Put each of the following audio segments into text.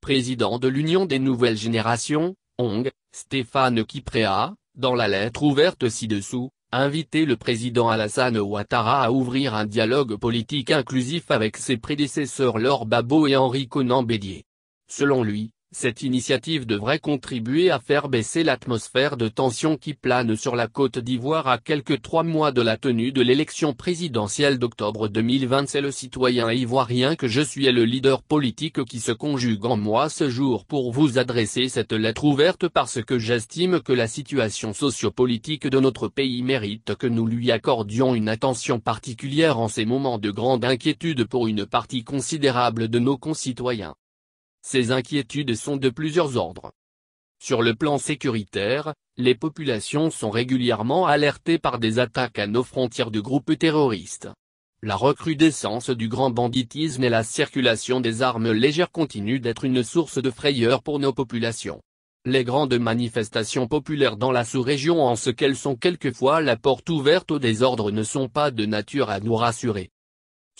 président de l'Union des Nouvelles Générations, Hong, Stéphane Kipréa, dans la lettre ouverte ci-dessous, invité le président Alassane Ouattara à ouvrir un dialogue politique inclusif avec ses prédécesseurs Laure Babo et Henri Conan Bédier. Selon lui, cette initiative devrait contribuer à faire baisser l'atmosphère de tension qui plane sur la Côte d'Ivoire à quelques trois mois de la tenue de l'élection présidentielle d'octobre 2020. C'est le citoyen ivoirien que je suis et le leader politique qui se conjugue en moi ce jour pour vous adresser cette lettre ouverte parce que j'estime que la situation sociopolitique de notre pays mérite que nous lui accordions une attention particulière en ces moments de grande inquiétude pour une partie considérable de nos concitoyens. Ces inquiétudes sont de plusieurs ordres. Sur le plan sécuritaire, les populations sont régulièrement alertées par des attaques à nos frontières de groupes terroristes. La recrudescence du grand banditisme et la circulation des armes légères continuent d'être une source de frayeur pour nos populations. Les grandes manifestations populaires dans la sous-région en ce qu'elles sont quelquefois la porte ouverte au désordre ne sont pas de nature à nous rassurer.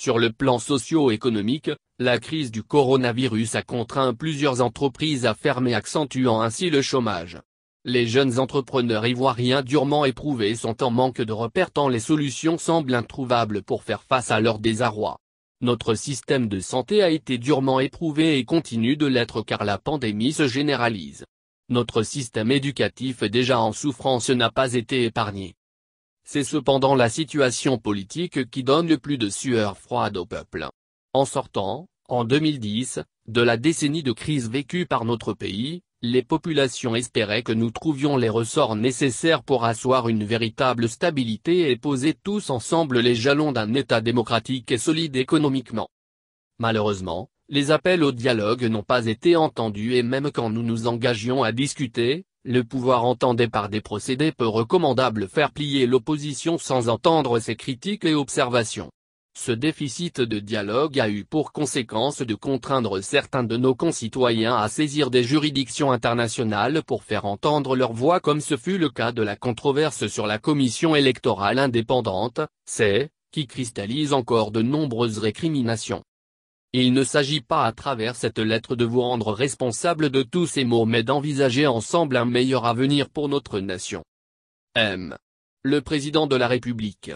Sur le plan socio-économique, la crise du coronavirus a contraint plusieurs entreprises à fermer accentuant ainsi le chômage. Les jeunes entrepreneurs ivoiriens durement éprouvés sont en manque de repères tant les solutions semblent introuvables pour faire face à leur désarroi. Notre système de santé a été durement éprouvé et continue de l'être car la pandémie se généralise. Notre système éducatif déjà en souffrance n'a pas été épargné. C'est cependant la situation politique qui donne le plus de sueur froide au peuple. En sortant, en 2010, de la décennie de crise vécue par notre pays, les populations espéraient que nous trouvions les ressorts nécessaires pour asseoir une véritable stabilité et poser tous ensemble les jalons d'un État démocratique et solide économiquement. Malheureusement, les appels au dialogue n'ont pas été entendus et même quand nous nous engagions à discuter, le pouvoir entendait par des procédés peu recommandables faire plier l'opposition sans entendre ses critiques et observations. Ce déficit de dialogue a eu pour conséquence de contraindre certains de nos concitoyens à saisir des juridictions internationales pour faire entendre leur voix comme ce fut le cas de la controverse sur la commission électorale indépendante, c'est, qui cristallise encore de nombreuses récriminations. Il ne s'agit pas à travers cette lettre de vous rendre responsable de tous ces mots mais d'envisager ensemble un meilleur avenir pour notre nation. M. Le Président de la République.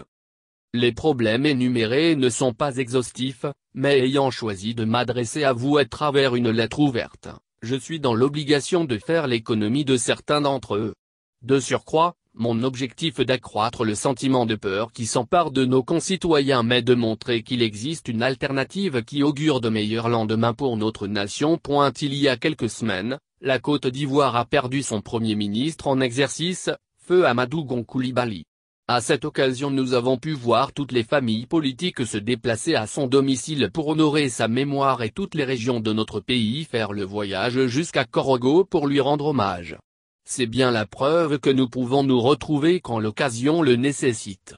Les problèmes énumérés ne sont pas exhaustifs, mais ayant choisi de m'adresser à vous à travers une lettre ouverte, je suis dans l'obligation de faire l'économie de certains d'entre eux. De surcroît, mon objectif est d'accroître le sentiment de peur qui s'empare de nos concitoyens mais de montrer qu'il existe une alternative qui augure de meilleurs lendemains pour notre nation. Il y a quelques semaines, la Côte d'Ivoire a perdu son premier ministre en exercice, Feu Amadou Koulibaly. À cette occasion nous avons pu voir toutes les familles politiques se déplacer à son domicile pour honorer sa mémoire et toutes les régions de notre pays faire le voyage jusqu'à Korogo pour lui rendre hommage c'est bien la preuve que nous pouvons nous retrouver quand l'occasion le nécessite.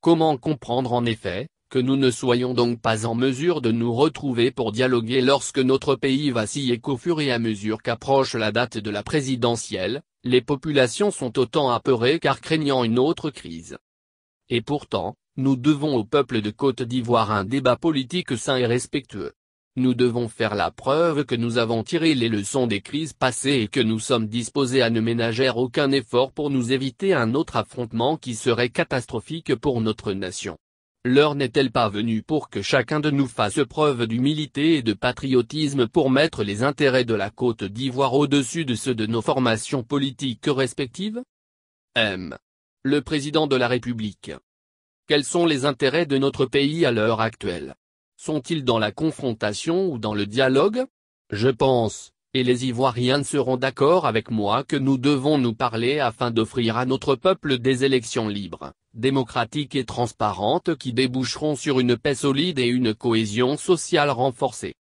Comment comprendre en effet, que nous ne soyons donc pas en mesure de nous retrouver pour dialoguer lorsque notre pays vacille et qu'au fur et à mesure qu'approche la date de la présidentielle, les populations sont autant apeurées car craignant une autre crise. Et pourtant, nous devons au peuple de Côte d'Ivoire un débat politique sain et respectueux. Nous devons faire la preuve que nous avons tiré les leçons des crises passées et que nous sommes disposés à ne ménager aucun effort pour nous éviter un autre affrontement qui serait catastrophique pour notre nation. L'heure n'est-elle pas venue pour que chacun de nous fasse preuve d'humilité et de patriotisme pour mettre les intérêts de la Côte d'Ivoire au-dessus de ceux de nos formations politiques respectives M. Le Président de la République. Quels sont les intérêts de notre pays à l'heure actuelle sont-ils dans la confrontation ou dans le dialogue Je pense, et les Ivoiriens seront d'accord avec moi que nous devons nous parler afin d'offrir à notre peuple des élections libres, démocratiques et transparentes qui déboucheront sur une paix solide et une cohésion sociale renforcée.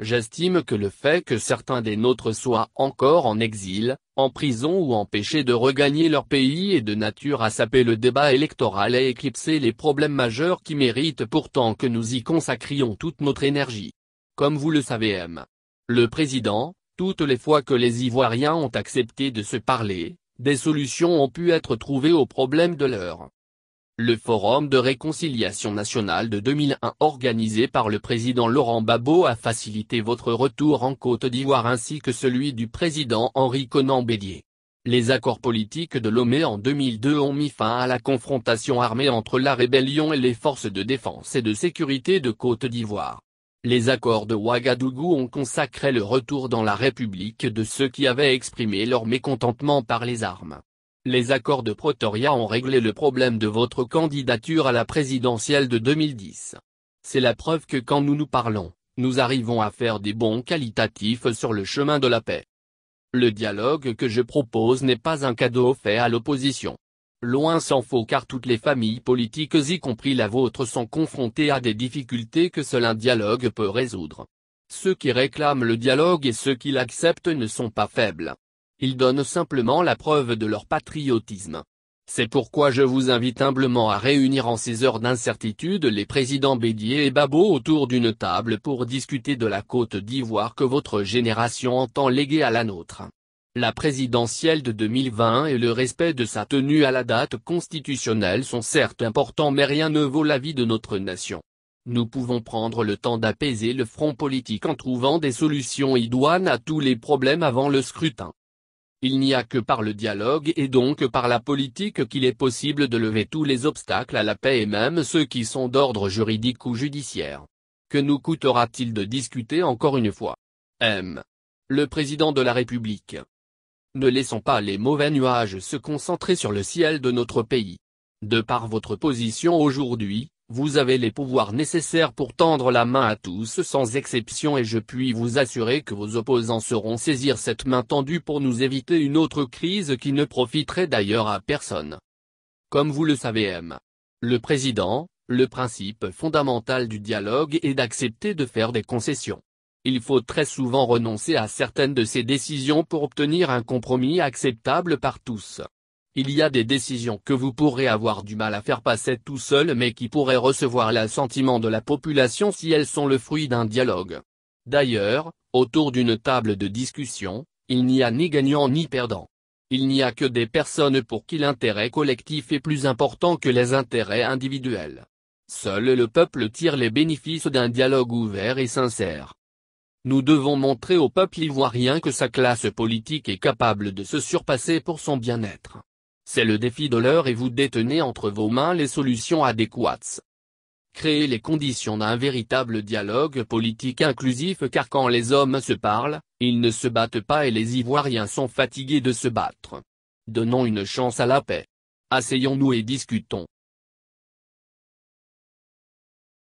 J'estime que le fait que certains des nôtres soient encore en exil, en prison ou empêchés de regagner leur pays est de nature à saper le débat électoral et éclipser les problèmes majeurs qui méritent pourtant que nous y consacrions toute notre énergie. Comme vous le savez M. Le Président, toutes les fois que les Ivoiriens ont accepté de se parler, des solutions ont pu être trouvées aux problèmes de l'heure. Le Forum de réconciliation nationale de 2001 organisé par le président Laurent Babo, a facilité votre retour en Côte d'Ivoire ainsi que celui du président Henri Conan Bédier. Les accords politiques de Lomé en 2002 ont mis fin à la confrontation armée entre la rébellion et les forces de défense et de sécurité de Côte d'Ivoire. Les accords de Ouagadougou ont consacré le retour dans la République de ceux qui avaient exprimé leur mécontentement par les armes les accords de Pretoria ont réglé le problème de votre candidature à la présidentielle de 2010. C'est la preuve que quand nous nous parlons, nous arrivons à faire des bons qualitatifs sur le chemin de la paix. Le dialogue que je propose n'est pas un cadeau fait à l'opposition. Loin s'en faut car toutes les familles politiques y compris la vôtre sont confrontées à des difficultés que seul un dialogue peut résoudre. Ceux qui réclament le dialogue et ceux qui l'acceptent ne sont pas faibles ils donnent simplement la preuve de leur patriotisme. C'est pourquoi je vous invite humblement à réunir en ces heures d'incertitude les présidents Bédier et Babo autour d'une table pour discuter de la Côte d'Ivoire que votre génération entend léguer à la nôtre. La présidentielle de 2020 et le respect de sa tenue à la date constitutionnelle sont certes importants mais rien ne vaut la vie de notre nation. Nous pouvons prendre le temps d'apaiser le front politique en trouvant des solutions idoines à tous les problèmes avant le scrutin. Il n'y a que par le dialogue et donc par la politique qu'il est possible de lever tous les obstacles à la paix et même ceux qui sont d'ordre juridique ou judiciaire. Que nous coûtera-t-il de discuter encore une fois M. Le Président de la République. Ne laissons pas les mauvais nuages se concentrer sur le ciel de notre pays. De par votre position aujourd'hui, vous avez les pouvoirs nécessaires pour tendre la main à tous sans exception et je puis vous assurer que vos opposants sauront saisir cette main tendue pour nous éviter une autre crise qui ne profiterait d'ailleurs à personne. Comme vous le savez M. Le président, le principe fondamental du dialogue est d'accepter de faire des concessions. Il faut très souvent renoncer à certaines de ces décisions pour obtenir un compromis acceptable par tous. Il y a des décisions que vous pourrez avoir du mal à faire passer tout seul mais qui pourraient recevoir l'assentiment de la population si elles sont le fruit d'un dialogue. D'ailleurs, autour d'une table de discussion, il n'y a ni gagnant ni perdant. Il n'y a que des personnes pour qui l'intérêt collectif est plus important que les intérêts individuels. Seul le peuple tire les bénéfices d'un dialogue ouvert et sincère. Nous devons montrer au peuple ivoirien que sa classe politique est capable de se surpasser pour son bien-être. C'est le défi de l'heure et vous détenez entre vos mains les solutions adéquates. Créer les conditions d'un véritable dialogue politique inclusif car quand les hommes se parlent, ils ne se battent pas et les Ivoiriens sont fatigués de se battre. Donnons une chance à la paix. Asseyons-nous et discutons.